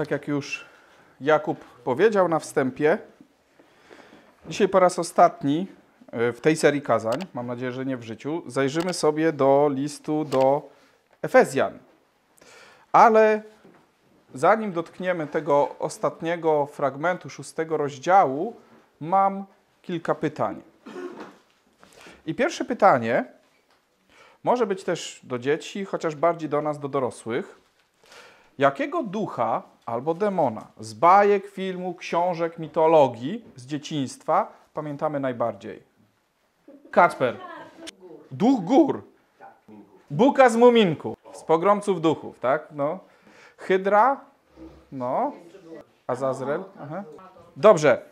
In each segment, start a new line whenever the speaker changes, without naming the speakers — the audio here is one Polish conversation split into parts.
tak jak już Jakub powiedział na wstępie, dzisiaj po raz ostatni e, w tej serii kazań, mam nadzieję, że nie w życiu, zajrzymy sobie do listu do Efezjan. Ale zanim dotkniemy tego ostatniego fragmentu, szóstego rozdziału, mam kilka pytań. I pierwsze pytanie może być też do dzieci, chociaż bardziej do nas, do dorosłych. Jakiego ducha albo demona. Z bajek, filmu, książek, mitologii, z dzieciństwa pamiętamy najbardziej. Kacper. Duch gór. Buka z muminku. Z pogromców duchów, tak? No. Hydra. No. Azazrel. Aha. Dobrze.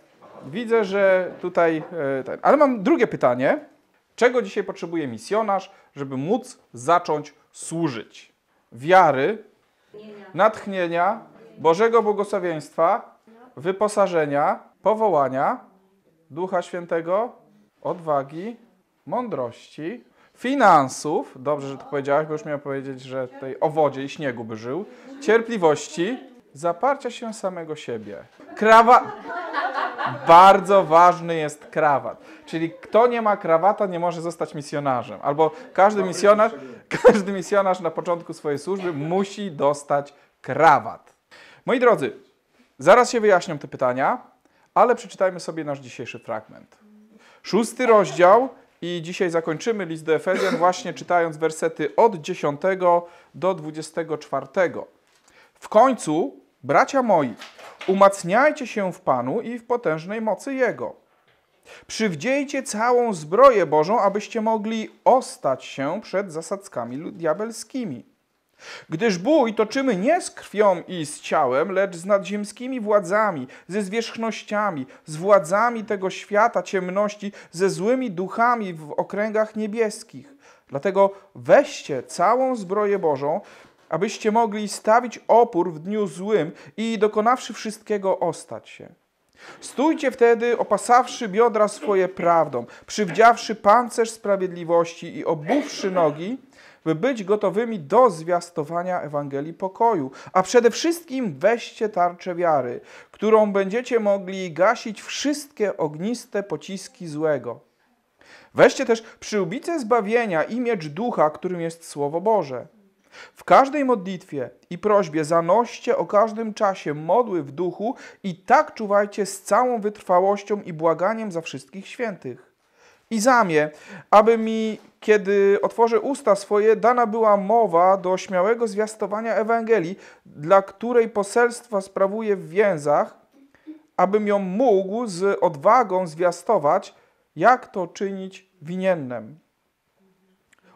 Widzę, że tutaj... E, ten. Ale mam drugie pytanie. Czego dzisiaj potrzebuje misjonarz, żeby móc zacząć służyć? Wiary, natchnienia Bożego błogosławieństwa, wyposażenia, powołania, Ducha Świętego, odwagi, mądrości, finansów, dobrze, że to powiedziałaś, bo już miałem powiedzieć, że tej owodzie i śniegu by żył, cierpliwości, zaparcia się samego siebie. Krawa Bardzo ważny jest krawat. Czyli kto nie ma krawata, nie może zostać misjonarzem. Albo każdy misjonarz, każdy misjonarz na początku swojej służby musi dostać krawat. Moi drodzy, zaraz się wyjaśnią te pytania, ale przeczytajmy sobie nasz dzisiejszy fragment. Szósty rozdział i dzisiaj zakończymy list do Efezjan właśnie czytając wersety od 10 do 24. W końcu, bracia moi, umacniajcie się w Panu i w potężnej mocy Jego. Przywdziejcie całą zbroję Bożą, abyście mogli ostać się przed zasadzkami diabelskimi. Gdyż bój toczymy nie z krwią i z ciałem, lecz z nadziemskimi władzami, ze zwierzchnościami, z władzami tego świata ciemności, ze złymi duchami w okręgach niebieskich. Dlatego weźcie całą zbroję Bożą, abyście mogli stawić opór w dniu złym i dokonawszy wszystkiego ostać się. Stójcie wtedy, opasawszy biodra swoje prawdą, przywdziawszy pancerz sprawiedliwości i obuwszy nogi, by być gotowymi do zwiastowania Ewangelii pokoju. A przede wszystkim weźcie tarczę wiary, którą będziecie mogli gasić wszystkie ogniste pociski złego. Weźcie też przyłbicę zbawienia i miecz ducha, którym jest Słowo Boże. W każdej modlitwie i prośbie zanoście o każdym czasie modły w duchu i tak czuwajcie z całą wytrwałością i błaganiem za wszystkich świętych i zamie, aby mi, kiedy otworzę usta swoje, dana była mowa do śmiałego zwiastowania Ewangelii, dla której poselstwa sprawuję w więzach, abym ją mógł z odwagą zwiastować, jak to czynić winiennem.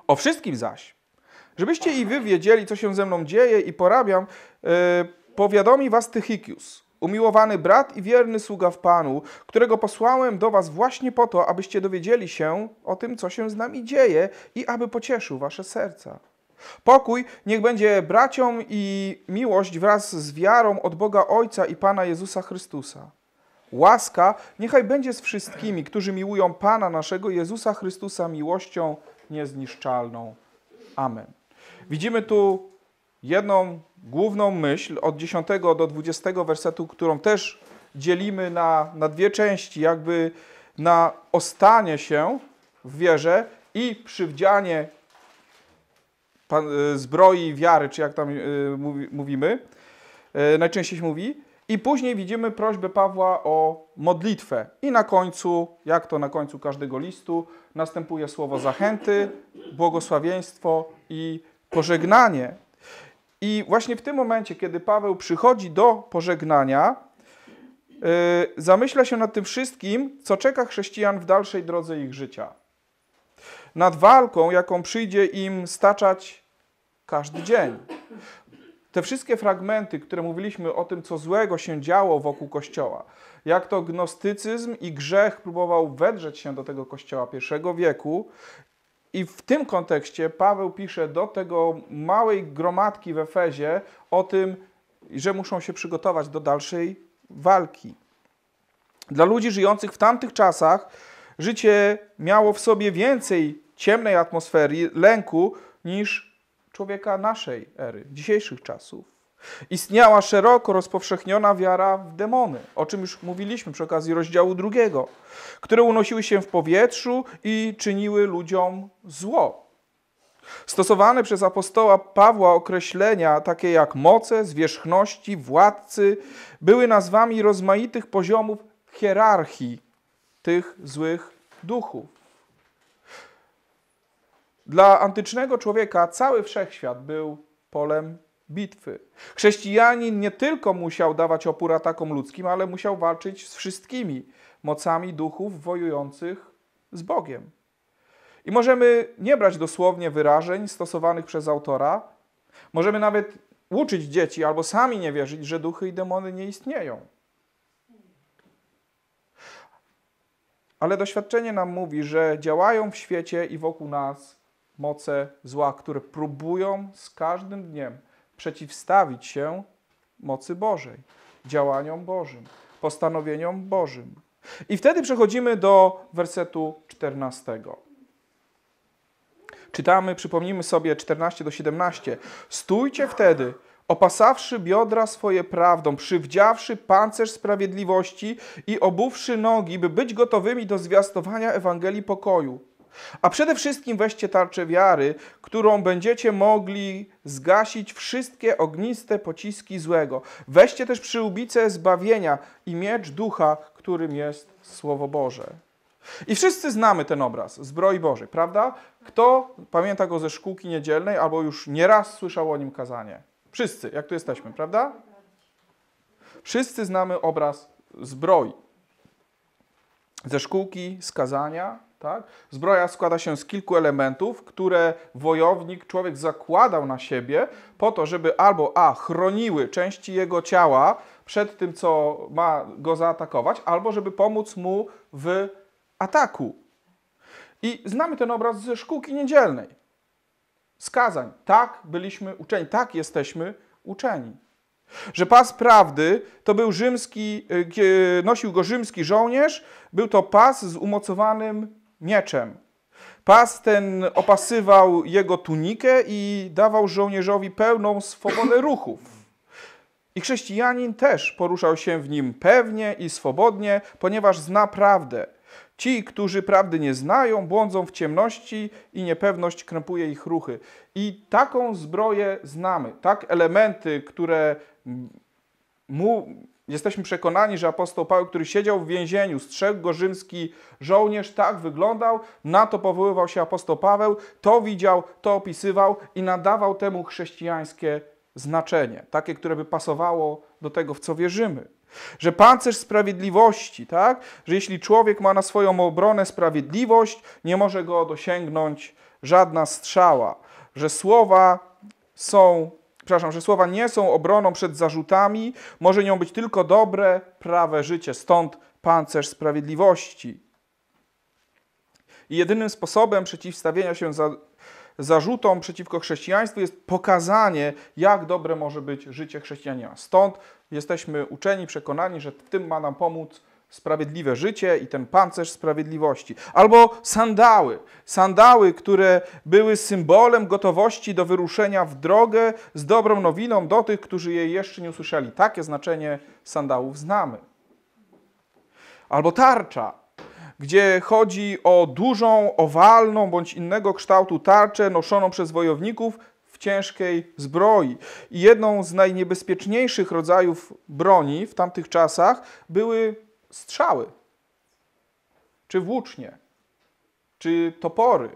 O wszystkim zaś, żebyście i wy wiedzieli, co się ze mną dzieje i porabiam, yy, powiadomi was Tychikius, Umiłowany brat i wierny sługa w Panu, którego posłałem do Was właśnie po to, abyście dowiedzieli się o tym, co się z nami dzieje i aby pocieszył Wasze serca. Pokój niech będzie braciom i miłość wraz z wiarą od Boga Ojca i Pana Jezusa Chrystusa. Łaska niechaj będzie z wszystkimi, którzy miłują Pana naszego Jezusa Chrystusa miłością niezniszczalną. Amen. Widzimy tu jedną główną myśl od 10 do 20 wersetu, którą też dzielimy na, na dwie części, jakby na ostanie się w wierze i przywdzianie y, zbroi wiary, czy jak tam y, mówimy, y, najczęściej się mówi. I później widzimy prośbę Pawła o modlitwę. I na końcu, jak to na końcu każdego listu, następuje słowo zachęty, błogosławieństwo i pożegnanie. I właśnie w tym momencie, kiedy Paweł przychodzi do pożegnania, y, zamyśla się nad tym wszystkim, co czeka chrześcijan w dalszej drodze ich życia. Nad walką, jaką przyjdzie im staczać każdy dzień. Te wszystkie fragmenty, które mówiliśmy o tym, co złego się działo wokół Kościoła, jak to gnostycyzm i grzech próbował wedrzeć się do tego Kościoła pierwszego wieku, i w tym kontekście Paweł pisze do tego małej gromadki w Efezie o tym, że muszą się przygotować do dalszej walki. Dla ludzi żyjących w tamtych czasach życie miało w sobie więcej ciemnej atmosfery, lęku niż człowieka naszej ery, dzisiejszych czasów. Istniała szeroko rozpowszechniona wiara w demony, o czym już mówiliśmy przy okazji rozdziału drugiego, które unosiły się w powietrzu i czyniły ludziom zło. Stosowane przez apostoła Pawła określenia, takie jak moce, zwierzchności, władcy, były nazwami rozmaitych poziomów hierarchii tych złych duchów. Dla antycznego człowieka cały wszechświat był polem bitwy. Chrześcijanin nie tylko musiał dawać opór atakom ludzkim, ale musiał walczyć z wszystkimi mocami duchów wojujących z Bogiem. I możemy nie brać dosłownie wyrażeń stosowanych przez autora, możemy nawet uczyć dzieci albo sami nie wierzyć, że duchy i demony nie istnieją. Ale doświadczenie nam mówi, że działają w świecie i wokół nas moce zła, które próbują z każdym dniem przeciwstawić się mocy Bożej, działaniom Bożym, postanowieniom Bożym. I wtedy przechodzimy do wersetu 14. Czytamy, przypomnijmy sobie 14 do 17. Stójcie wtedy, opasawszy biodra swoje prawdą, przywdziawszy pancerz sprawiedliwości i obuwszy nogi, by być gotowymi do zwiastowania Ewangelii pokoju. A przede wszystkim weźcie tarczę wiary, którą będziecie mogli zgasić wszystkie ogniste pociski złego. Weźcie też przyłbicę zbawienia i miecz ducha, którym jest Słowo Boże. I wszyscy znamy ten obraz zbroi Bożej, prawda? Kto pamięta go ze szkółki niedzielnej albo już nieraz słyszał o nim kazanie? Wszyscy, jak tu jesteśmy, prawda? Wszyscy znamy obraz zbroi ze szkółki, z kazania. Tak? Zbroja składa się z kilku elementów, które wojownik, człowiek zakładał na siebie po to, żeby albo a chroniły części jego ciała przed tym, co ma go zaatakować, albo żeby pomóc mu w ataku. I znamy ten obraz ze szkółki niedzielnej. Skazań. Tak byliśmy uczeni, tak jesteśmy uczeni. Że pas prawdy to był rzymski, e, nosił go rzymski żołnierz, był to pas z umocowanym mieczem. Pas ten opasywał jego tunikę i dawał żołnierzowi pełną swobodę ruchów. I chrześcijanin też poruszał się w nim pewnie i swobodnie, ponieważ zna prawdę. Ci, którzy prawdy nie znają, błądzą w ciemności i niepewność krępuje ich ruchy. I taką zbroję znamy, tak? Elementy, które mu Jesteśmy przekonani, że apostoł Paweł, który siedział w więzieniu, strzegł go rzymski żołnierz, tak wyglądał, na to powoływał się apostoł Paweł, to widział, to opisywał i nadawał temu chrześcijańskie znaczenie, takie, które by pasowało do tego, w co wierzymy. Że pancerz sprawiedliwości, tak? Że jeśli człowiek ma na swoją obronę sprawiedliwość, nie może go dosięgnąć żadna strzała. Że słowa są przepraszam, że słowa nie są obroną przed zarzutami, może nią być tylko dobre, prawe życie, stąd pancerz sprawiedliwości. I jedynym sposobem przeciwstawienia się za, zarzutom przeciwko chrześcijaństwu jest pokazanie, jak dobre może być życie chrześcijanina. Stąd jesteśmy uczeni, przekonani, że w tym ma nam pomóc sprawiedliwe życie i ten pancerz sprawiedliwości. Albo sandały, sandały, które były symbolem gotowości do wyruszenia w drogę z dobrą nowiną do tych, którzy jej jeszcze nie usłyszeli. Takie znaczenie sandałów znamy. Albo tarcza, gdzie chodzi o dużą, owalną bądź innego kształtu tarczę noszoną przez wojowników w ciężkiej zbroi. I jedną z najniebezpieczniejszych rodzajów broni w tamtych czasach były strzały, czy włócznie, czy topory,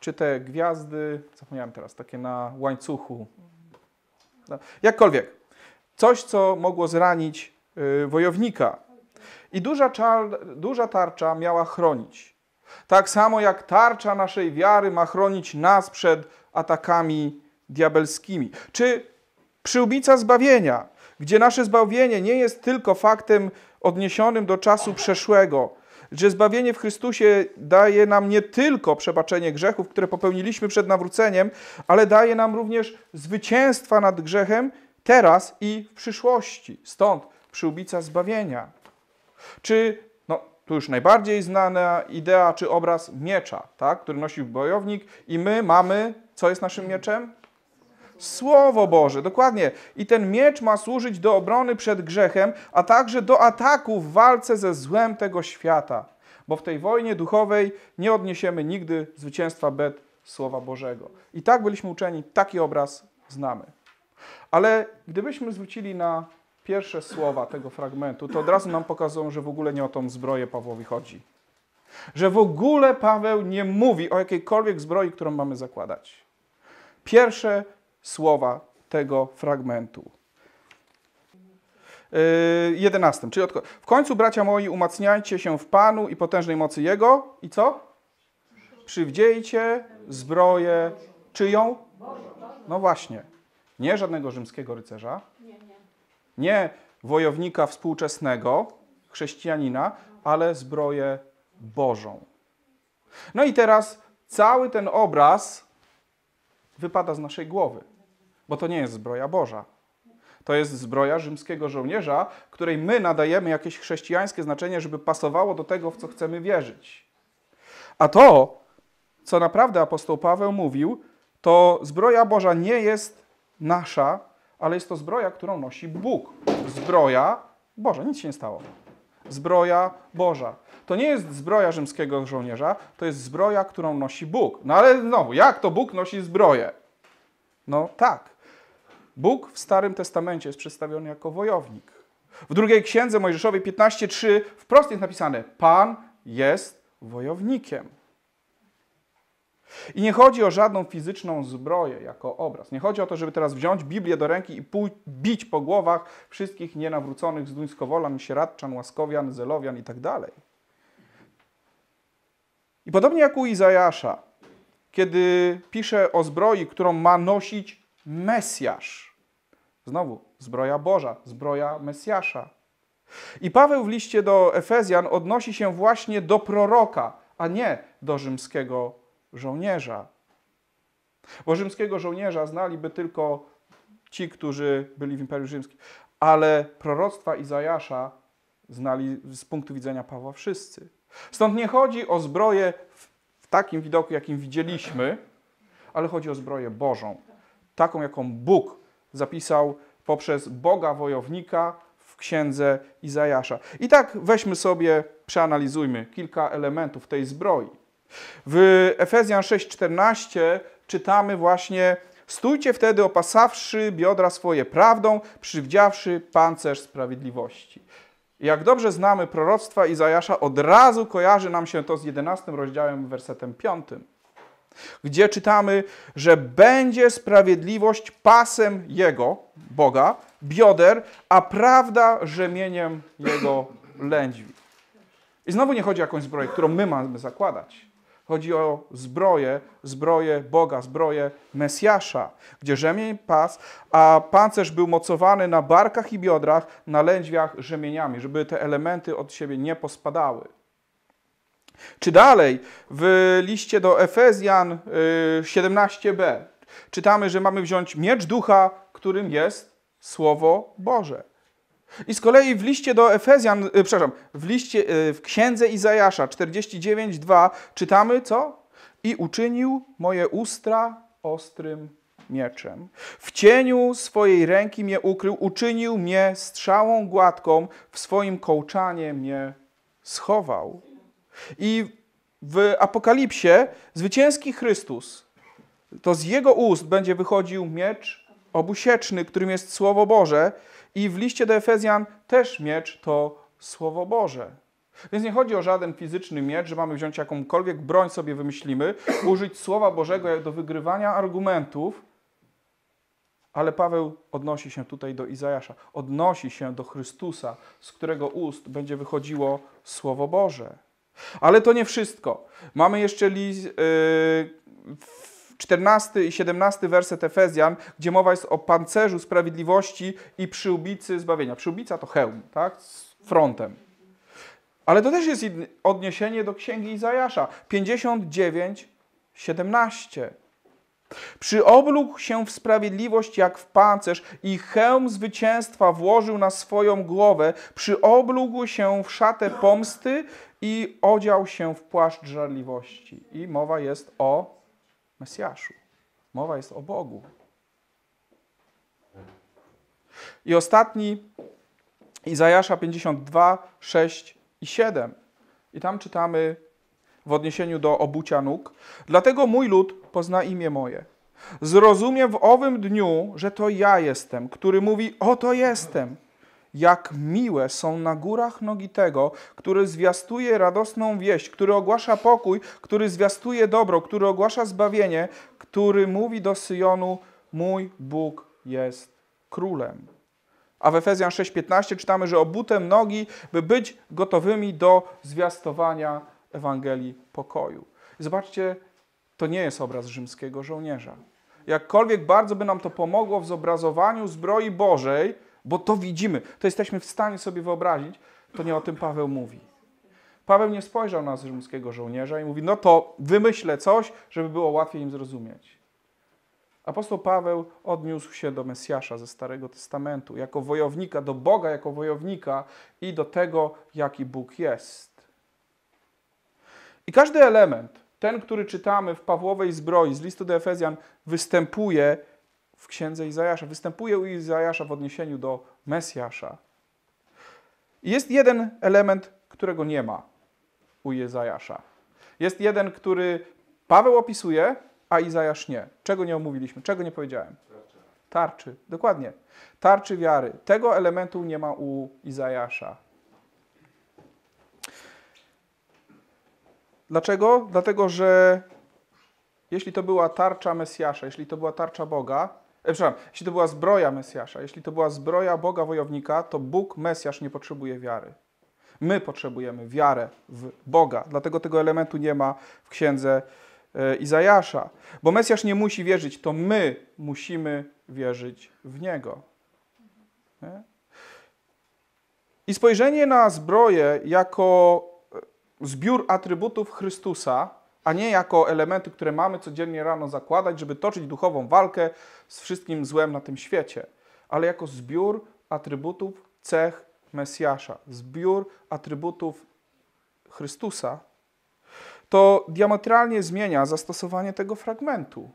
czy te gwiazdy, zapomniałem teraz, takie na łańcuchu. No, jakkolwiek. Coś, co mogło zranić y, wojownika. I duża, czar, duża tarcza miała chronić. Tak samo jak tarcza naszej wiary ma chronić nas przed atakami diabelskimi. Czy przyłbica zbawienia gdzie nasze zbawienie nie jest tylko faktem odniesionym do czasu przeszłego, że zbawienie w Chrystusie daje nam nie tylko przebaczenie grzechów, które popełniliśmy przed nawróceniem, ale daje nam również zwycięstwa nad grzechem teraz i w przyszłości. Stąd przyłbica zbawienia. Czy, no, tu już najbardziej znana idea czy obraz miecza, tak, który nosi bojownik i my mamy, co jest naszym mieczem? Słowo Boże, dokładnie. I ten miecz ma służyć do obrony przed grzechem, a także do ataku w walce ze złem tego świata. Bo w tej wojnie duchowej nie odniesiemy nigdy zwycięstwa bez Słowa Bożego. I tak byliśmy uczeni, taki obraz znamy. Ale gdybyśmy zwrócili na pierwsze słowa tego fragmentu, to od razu nam pokazują, że w ogóle nie o tą zbroję Pawłowi chodzi. Że w ogóle Paweł nie mówi o jakiejkolwiek zbroi, którą mamy zakładać. Pierwsze słowa tego fragmentu. Yy, 11. Czyli od, w końcu, bracia moi, umacniajcie się w Panu i potężnej mocy Jego i co? Przywdziejcie zbroję czyją? No właśnie. Nie żadnego rzymskiego rycerza. Nie wojownika współczesnego, chrześcijanina, ale zbroję Bożą. No i teraz cały ten obraz wypada z naszej głowy bo to nie jest zbroja Boża. To jest zbroja rzymskiego żołnierza, której my nadajemy jakieś chrześcijańskie znaczenie, żeby pasowało do tego, w co chcemy wierzyć. A to, co naprawdę apostoł Paweł mówił, to zbroja Boża nie jest nasza, ale jest to zbroja, którą nosi Bóg. Zbroja Boża, nic się nie stało. Zbroja Boża. To nie jest zbroja rzymskiego żołnierza, to jest zbroja, którą nosi Bóg. No ale znowu, jak to Bóg nosi zbroję? No tak, Bóg w Starym Testamencie jest przedstawiony jako wojownik. W drugiej księdze Mojżeszowej 15:3 wprost jest napisane: Pan jest wojownikiem. I nie chodzi o żadną fizyczną zbroję jako obraz. Nie chodzi o to, żeby teraz wziąć Biblię do ręki i bić po głowach wszystkich nienawróconych z Duńskowolan, Sieradczan, Łaskowian, Zelowian itd. Tak I podobnie jak u Izajasza, kiedy pisze o zbroi, którą ma nosić Mesjasz. Znowu, zbroja Boża, zbroja Mesjasza. I Paweł w liście do Efezjan odnosi się właśnie do proroka, a nie do rzymskiego żołnierza. Bo rzymskiego żołnierza znaliby tylko ci, którzy byli w Imperium Rzymskim, ale proroctwa Izajasza znali z punktu widzenia Pawła wszyscy. Stąd nie chodzi o zbroję w takim widoku, jakim widzieliśmy, ale chodzi o zbroję Bożą, taką jaką Bóg zapisał poprzez Boga wojownika w księdze Izajasza. I tak weźmy sobie, przeanalizujmy kilka elementów tej zbroi. W Efezjan 6:14 czytamy właśnie Stójcie wtedy opasawszy biodra swoje prawdą, przywdziawszy pancerz sprawiedliwości. Jak dobrze znamy proroctwa Izajasza, od razu kojarzy nam się to z 11 rozdziałem, wersetem 5 gdzie czytamy, że będzie sprawiedliwość pasem Jego, Boga, bioder, a prawda rzemieniem Jego lędźwi. I znowu nie chodzi o jakąś zbroję, którą my mamy zakładać. Chodzi o zbroję, zbroję Boga, zbroję Mesjasza, gdzie rzemień pas, a pancerz był mocowany na barkach i biodrach, na lędźwiach rzemieniami, żeby te elementy od siebie nie pospadały. Czy dalej w liście do Efezjan 17b y, czytamy, że mamy wziąć miecz ducha, którym jest Słowo Boże. I z kolei w liście do Efezjan, y, przepraszam, w liście y, w księdze Izajasza 49:2 czytamy co? I uczynił moje ustra ostrym mieczem. W cieniu swojej ręki mnie ukrył, uczynił mnie strzałą gładką, w swoim kołczanie mnie schował. I w Apokalipsie zwycięski Chrystus, to z jego ust będzie wychodził miecz obusieczny, którym jest Słowo Boże, i w liście do Efezjan też miecz to Słowo Boże. Więc nie chodzi o żaden fizyczny miecz, że mamy wziąć jakąkolwiek broń sobie wymyślimy, użyć Słowa Bożego do wygrywania argumentów, ale Paweł odnosi się tutaj do Izajasza, odnosi się do Chrystusa, z którego ust będzie wychodziło Słowo Boże. Ale to nie wszystko. Mamy jeszcze list, yy, 14 i 17 werset Efezjan, gdzie mowa jest o pancerzu sprawiedliwości i przyłbicy zbawienia. Przyłbica to hełm, tak? Z frontem. Ale to też jest odniesienie do księgi Izajasza 59, 17. Przyoblógł się w sprawiedliwość jak w pancerz i hełm zwycięstwa włożył na swoją głowę. Przyoblógł się w szatę pomsty i odział się w płaszcz żarliwości. I mowa jest o Mesjaszu. Mowa jest o Bogu. I ostatni, Izajasza 52, 6 i 7. I tam czytamy w odniesieniu do obucia nóg. Dlatego mój lud pozna imię moje. Zrozumie w owym dniu, że to ja jestem, który mówi: Oto jestem jak miłe są na górach nogi tego, który zwiastuje radosną wieść, który ogłasza pokój, który zwiastuje dobro, który ogłasza zbawienie, który mówi do Syjonu: Mój Bóg jest królem. A w Efezjan 6:15 czytamy, że obutem nogi, by być gotowymi do zwiastowania Ewangelii pokoju. zobaczcie, to nie jest obraz rzymskiego żołnierza. Jakkolwiek bardzo by nam to pomogło w zobrazowaniu zbroi Bożej, bo to widzimy, to jesteśmy w stanie sobie wyobrazić, to nie o tym Paweł mówi. Paweł nie spojrzał na rzymskiego żołnierza i mówi, no to wymyślę coś, żeby było łatwiej im zrozumieć. Apostoł Paweł odniósł się do Mesjasza ze Starego Testamentu, jako wojownika, do Boga jako wojownika i do tego, jaki Bóg jest. I każdy element, ten, który czytamy w Pawłowej zbroi z listu do Efezjan, występuje w księdze Izajasza, występuje u Izajasza w odniesieniu do Mesjasza. Jest jeden element, którego nie ma u Izajasza. Jest jeden, który Paweł opisuje, a Izajasz nie. Czego nie omówiliśmy, czego nie powiedziałem? Tarczy. dokładnie. Tarczy wiary. Tego elementu nie ma u Izajasza. Dlaczego? Dlatego, że jeśli to była tarcza Mesjasza, jeśli to była tarcza Boga, E, przepraszam, jeśli to była zbroja Mesjasza, jeśli to była zbroja Boga wojownika, to Bóg, Mesjasz nie potrzebuje wiary. My potrzebujemy wiarę w Boga. Dlatego tego elementu nie ma w księdze e, Izajasza. Bo Mesjasz nie musi wierzyć, to my musimy wierzyć w Niego. Nie? I spojrzenie na zbroję jako e, zbiór atrybutów Chrystusa a nie jako elementy, które mamy codziennie rano zakładać, żeby toczyć duchową walkę z wszystkim złem na tym świecie, ale jako zbiór atrybutów, cech Mesjasza, zbiór atrybutów Chrystusa, to diametralnie zmienia zastosowanie tego fragmentu.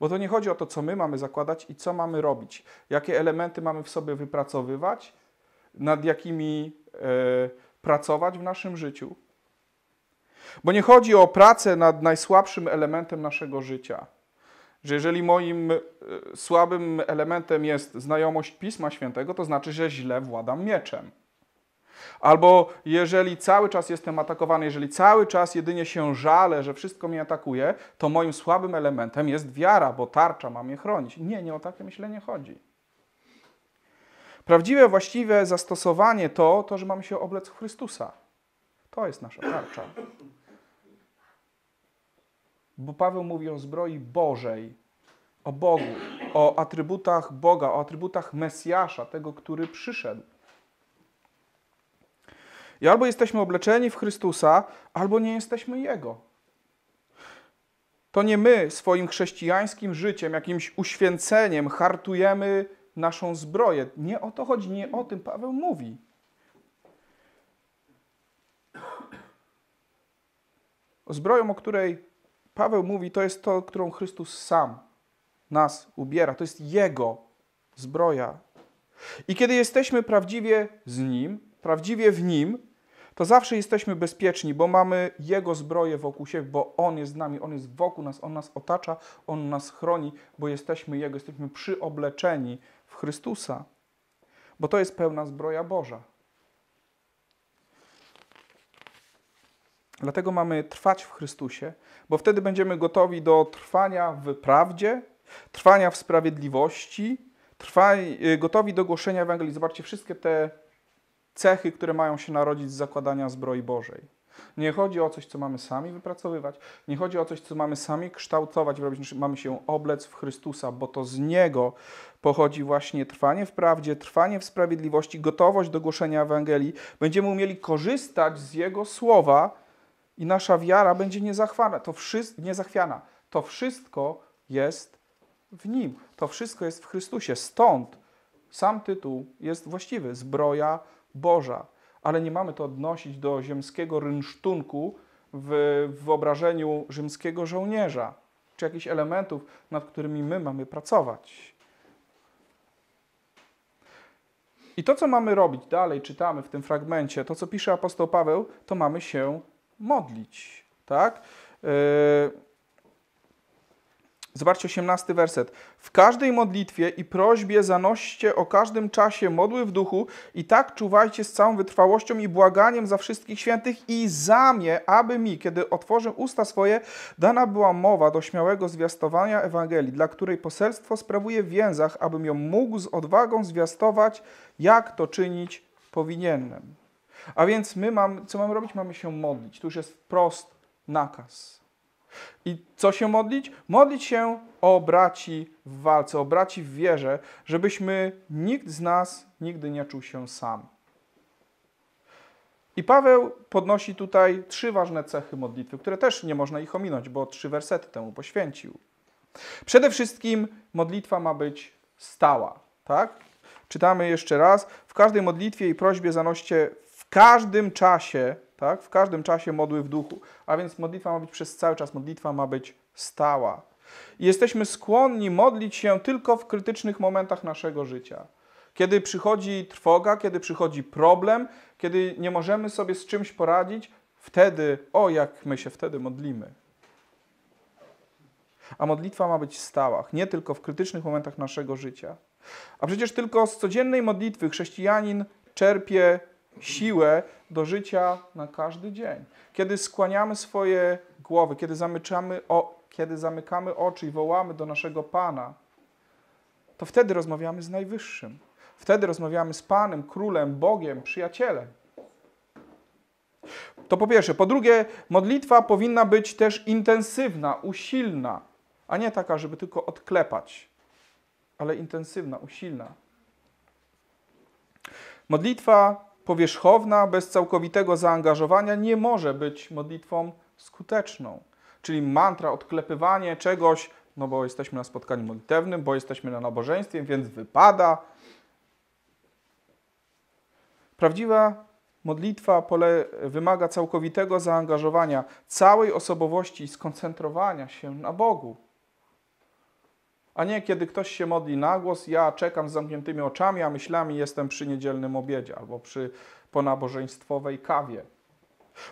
Bo to nie chodzi o to, co my mamy zakładać i co mamy robić, jakie elementy mamy w sobie wypracowywać, nad jakimi e, pracować w naszym życiu, bo nie chodzi o pracę nad najsłabszym elementem naszego życia. Że jeżeli moim e, słabym elementem jest znajomość Pisma Świętego, to znaczy, że źle władam mieczem. Albo jeżeli cały czas jestem atakowany, jeżeli cały czas jedynie się żalę, że wszystko mnie atakuje, to moim słabym elementem jest wiara, bo tarcza ma mnie chronić. Nie, nie o takie myślenie chodzi. Prawdziwe, właściwe zastosowanie to, to że mamy się oblec Chrystusa. To jest nasza tarcza. Bo Paweł mówi o zbroi Bożej, o Bogu, o atrybutach Boga, o atrybutach Mesjasza, tego, który przyszedł. I albo jesteśmy obleczeni w Chrystusa, albo nie jesteśmy Jego. To nie my swoim chrześcijańskim życiem, jakimś uświęceniem hartujemy naszą zbroję. Nie o to chodzi, nie o tym Paweł mówi. Zbroją, o której Paweł mówi, to jest to, którą Chrystus sam nas ubiera. To jest Jego zbroja. I kiedy jesteśmy prawdziwie z Nim, prawdziwie w Nim, to zawsze jesteśmy bezpieczni, bo mamy Jego zbroję wokół siebie, bo On jest z nami, On jest wokół nas, On nas otacza, On nas chroni, bo jesteśmy Jego, jesteśmy przyobleczeni w Chrystusa. Bo to jest pełna zbroja Boża. Dlatego mamy trwać w Chrystusie, bo wtedy będziemy gotowi do trwania w prawdzie, trwania w sprawiedliwości, trwaj, y, gotowi do głoszenia Ewangelii. Zobaczcie wszystkie te cechy, które mają się narodzić z zakładania zbroi Bożej. Nie chodzi o coś, co mamy sami wypracowywać, nie chodzi o coś, co mamy sami kształtować, robić. Mamy się oblec w Chrystusa, bo to z Niego pochodzi właśnie trwanie w prawdzie, trwanie w sprawiedliwości, gotowość do głoszenia Ewangelii. Będziemy umieli korzystać z Jego słowa, i nasza wiara będzie niezachwiana. To, wszystko, niezachwiana. to wszystko jest w Nim. To wszystko jest w Chrystusie. Stąd sam tytuł jest właściwy. Zbroja Boża. Ale nie mamy to odnosić do ziemskiego rynsztunku w wyobrażeniu rzymskiego żołnierza, czy jakichś elementów, nad którymi my mamy pracować. I to, co mamy robić dalej, czytamy w tym fragmencie, to, co pisze apostoł Paweł, to mamy się modlić. Tak? E, zobaczcie 18 werset. W każdej modlitwie i prośbie zanoście o każdym czasie modły w duchu i tak czuwajcie z całą wytrwałością i błaganiem za wszystkich świętych i za mnie, aby mi, kiedy otworzę usta swoje, dana była mowa do śmiałego zwiastowania Ewangelii, dla której poselstwo sprawuję w więzach, abym ją mógł z odwagą zwiastować, jak to czynić powinienem. A więc my mamy, co mamy robić? Mamy się modlić. Tu już jest wprost nakaz. I co się modlić? Modlić się o braci w walce, o braci w wierze, żebyśmy nikt z nas nigdy nie czuł się sam. I Paweł podnosi tutaj trzy ważne cechy modlitwy, które też nie można ich ominąć, bo trzy wersety temu poświęcił. Przede wszystkim modlitwa ma być stała, tak? Czytamy jeszcze raz. W każdej modlitwie i prośbie zanoście każdym czasie, tak? W każdym czasie modły w duchu. A więc modlitwa ma być przez cały czas, modlitwa ma być stała. Jesteśmy skłonni modlić się tylko w krytycznych momentach naszego życia. Kiedy przychodzi trwoga, kiedy przychodzi problem, kiedy nie możemy sobie z czymś poradzić, wtedy, o jak my się wtedy modlimy. A modlitwa ma być stała, nie tylko w krytycznych momentach naszego życia. A przecież tylko z codziennej modlitwy chrześcijanin czerpie siłę do życia na każdy dzień. Kiedy skłaniamy swoje głowy, kiedy zamykamy, o, kiedy zamykamy oczy i wołamy do naszego Pana, to wtedy rozmawiamy z Najwyższym. Wtedy rozmawiamy z Panem, Królem, Bogiem, Przyjacielem. To po pierwsze. Po drugie, modlitwa powinna być też intensywna, usilna, a nie taka, żeby tylko odklepać, ale intensywna, usilna. Modlitwa powierzchowna, bez całkowitego zaangażowania nie może być modlitwą skuteczną. Czyli mantra, odklepywanie czegoś, no bo jesteśmy na spotkaniu modlitewnym, bo jesteśmy na nabożeństwie, więc wypada. Prawdziwa modlitwa pole, wymaga całkowitego zaangażowania, całej osobowości i skoncentrowania się na Bogu. A nie kiedy ktoś się modli na głos, ja czekam z zamkniętymi oczami, a myślami jestem przy niedzielnym obiedzie albo przy ponabożeństwowej kawie.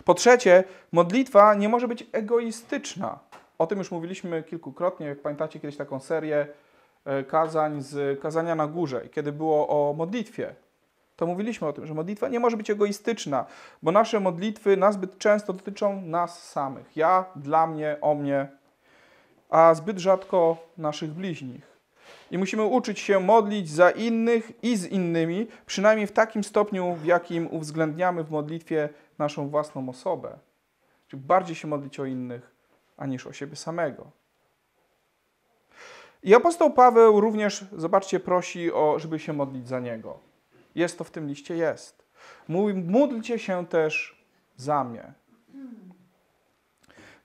Po trzecie, modlitwa nie może być egoistyczna. O tym już mówiliśmy kilkukrotnie, jak pamiętacie kiedyś taką serię e, kazań z kazania na górze, kiedy było o modlitwie. To mówiliśmy o tym, że modlitwa nie może być egoistyczna, bo nasze modlitwy nazbyt często dotyczą nas samych. Ja, dla mnie, o mnie, a zbyt rzadko naszych bliźnich. I musimy uczyć się modlić za innych i z innymi, przynajmniej w takim stopniu, w jakim uwzględniamy w modlitwie naszą własną osobę. Czyli bardziej się modlić o innych, aniż o siebie samego. I apostoł Paweł również, zobaczcie, prosi o, żeby się modlić za niego. Jest to w tym liście, jest. Mówi, módlcie się też za mnie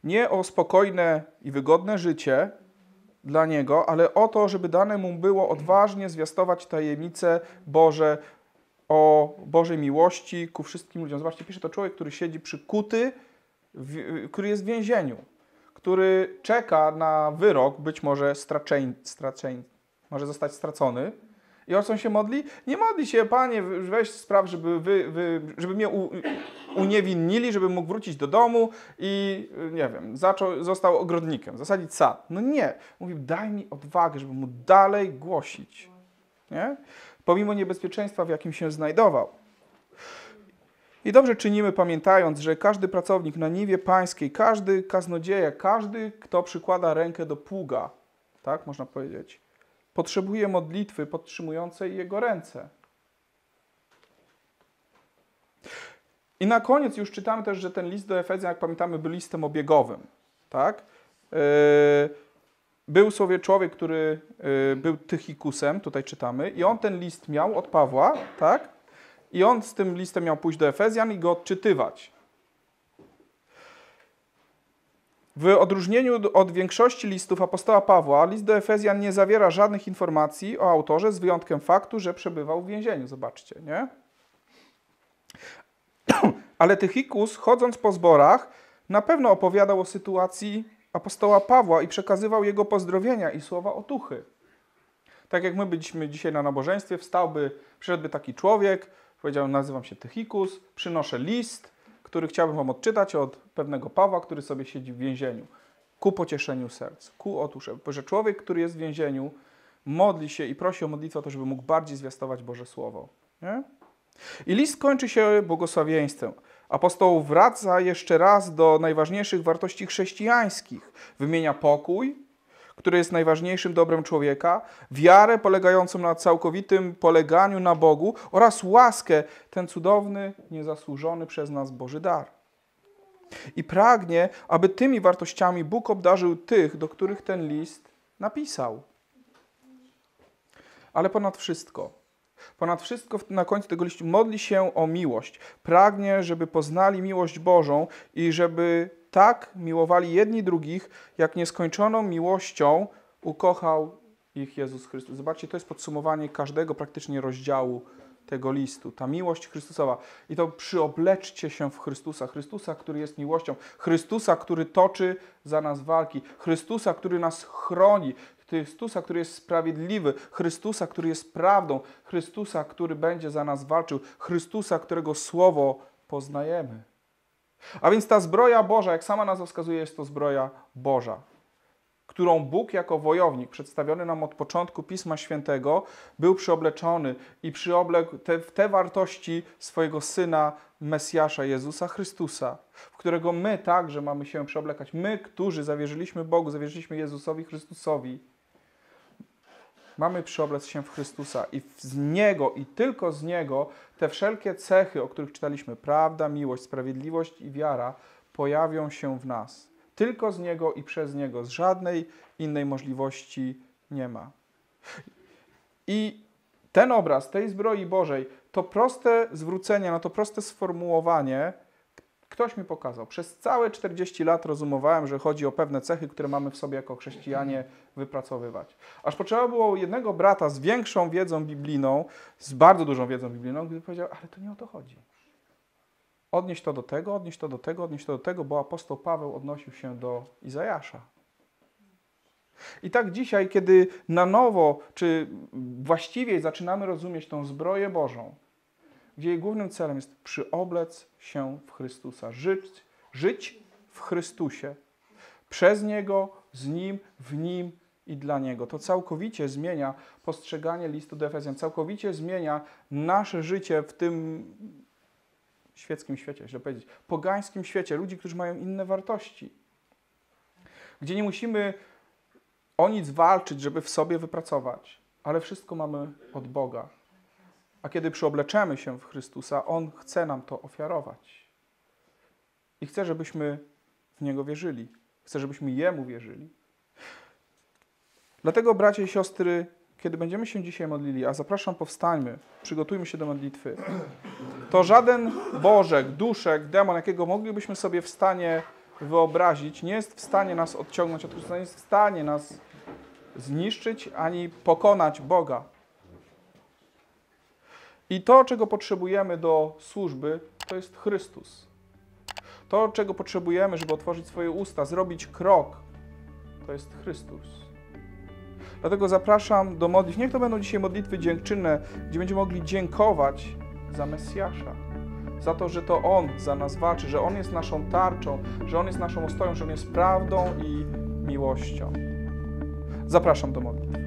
nie o spokojne i wygodne życie dla niego, ale o to, żeby dane mu było odważnie zwiastować tajemnice Boże, o Bożej miłości ku wszystkim ludziom. Zobaczcie, pisze to człowiek, który siedzi przykuty, w, który jest w więzieniu, który czeka na wyrok, być może straczeń, straczeń może zostać stracony, i o co się modli? Nie modli się, Panie, weź spraw, żeby, wy, wy, żeby mnie u, uniewinnili, żebym mógł wrócić do domu i, y, nie wiem, zaczął, został ogrodnikiem, zasadzić sad. No nie. Mówił, daj mi odwagę, żeby mu dalej głosić. Nie? Pomimo niebezpieczeństwa, w jakim się znajdował. I dobrze czynimy, pamiętając, że każdy pracownik na niwie pańskiej, każdy kaznodzieja, każdy, kto przykłada rękę do pługa, tak można powiedzieć, Potrzebuje modlitwy podtrzymującej jego ręce. I na koniec już czytamy też, że ten list do Efezjan, jak pamiętamy, był listem obiegowym. Tak? E, był sobie człowiek, który e, był Tychikusem, tutaj czytamy, i on ten list miał od Pawła, tak? I on z tym listem miał pójść do Efezjan i go odczytywać. W odróżnieniu od większości listów apostoła Pawła, list do Efezjan nie zawiera żadnych informacji o autorze, z wyjątkiem faktu, że przebywał w więzieniu. Zobaczcie, nie? Ale Tychikus, chodząc po zborach, na pewno opowiadał o sytuacji apostoła Pawła i przekazywał jego pozdrowienia i słowa otuchy. Tak jak my byliśmy dzisiaj na nabożeństwie, wstałby, przyszedłby taki człowiek, powiedział, nazywam się Tychikus, przynoszę list, który chciałbym Wam odczytać od pewnego Pawła, który sobie siedzi w więzieniu, ku pocieszeniu serc, ku otóż, że człowiek, który jest w więzieniu, modli się i prosi o modlitwę o to, żeby mógł bardziej zwiastować Boże Słowo. Nie? I list kończy się błogosławieństwem. Apostoł wraca jeszcze raz do najważniejszych wartości chrześcijańskich. Wymienia pokój, które jest najważniejszym dobrem człowieka, wiarę polegającą na całkowitym poleganiu na Bogu oraz łaskę, ten cudowny, niezasłużony przez nas Boży dar. I pragnie, aby tymi wartościami Bóg obdarzył tych, do których ten list napisał. Ale ponad wszystko, ponad wszystko na końcu tego listu modli się o miłość. Pragnie, żeby poznali miłość Bożą i żeby tak miłowali jedni drugich, jak nieskończoną miłością ukochał ich Jezus Chrystus. Zobaczcie, to jest podsumowanie każdego praktycznie rozdziału tego listu. Ta miłość Chrystusowa. I to przyobleczcie się w Chrystusa. Chrystusa, który jest miłością. Chrystusa, który toczy za nas walki. Chrystusa, który nas chroni. Chrystusa, który jest sprawiedliwy, Chrystusa, który jest prawdą, Chrystusa, który będzie za nas walczył, Chrystusa, którego słowo poznajemy. A więc ta zbroja Boża, jak sama nazwa wskazuje, jest to zbroja Boża, którą Bóg jako wojownik, przedstawiony nam od początku Pisma Świętego, był przyobleczony i przyoblekł te, w te wartości swojego Syna, Mesjasza, Jezusa Chrystusa, w którego my także mamy się przeoblekać. My, którzy zawierzyliśmy Bogu, zawierzyliśmy Jezusowi Chrystusowi, mamy przyoblec się w Chrystusa i z Niego i tylko z Niego te wszelkie cechy, o których czytaliśmy, prawda, miłość, sprawiedliwość i wiara, pojawią się w nas. Tylko z Niego i przez Niego. Z żadnej innej możliwości nie ma. I ten obraz tej zbroi Bożej, to proste zwrócenie, no to proste sformułowanie, Ktoś mi pokazał. Przez całe 40 lat rozumowałem, że chodzi o pewne cechy, które mamy w sobie jako chrześcijanie wypracowywać. Aż potrzeba było jednego brata z większą wiedzą biblijną, z bardzo dużą wiedzą biblijną, który powiedział, ale to nie o to chodzi. Odnieś to do tego, odnieś to do tego, odnieś to do tego, bo apostoł Paweł odnosił się do Izajasza. I tak dzisiaj, kiedy na nowo, czy właściwie zaczynamy rozumieć tą zbroję Bożą, gdzie jej głównym celem jest przyoblec się w Chrystusa, żyć, żyć w Chrystusie, przez Niego, z Nim, w Nim i dla Niego. To całkowicie zmienia postrzeganie listu do Efezjan, całkowicie zmienia nasze życie w tym świeckim świecie, źle powiedzieć, pogańskim świecie, ludzi, którzy mają inne wartości, gdzie nie musimy o nic walczyć, żeby w sobie wypracować, ale wszystko mamy od Boga. A kiedy przyobleczemy się w Chrystusa, On chce nam to ofiarować. I chce, żebyśmy w Niego wierzyli. Chce, żebyśmy Jemu wierzyli. Dlatego, bracia i siostry, kiedy będziemy się dzisiaj modlili, a zapraszam, powstańmy, przygotujmy się do modlitwy, to żaden bożek, duszek, demon, jakiego moglibyśmy sobie w stanie wyobrazić, nie jest w stanie nas odciągnąć od Chrystusa, nie jest w stanie nas zniszczyć ani pokonać Boga. I to, czego potrzebujemy do służby, to jest Chrystus. To, czego potrzebujemy, żeby otworzyć swoje usta, zrobić krok, to jest Chrystus. Dlatego zapraszam do modlitw. Niech to będą dzisiaj modlitwy dziękczynne, gdzie będziemy mogli dziękować za Mesjasza, za to, że to On za nas walczy, że On jest naszą tarczą, że On jest naszą ostoją, że On jest prawdą i miłością. Zapraszam do modlitwy.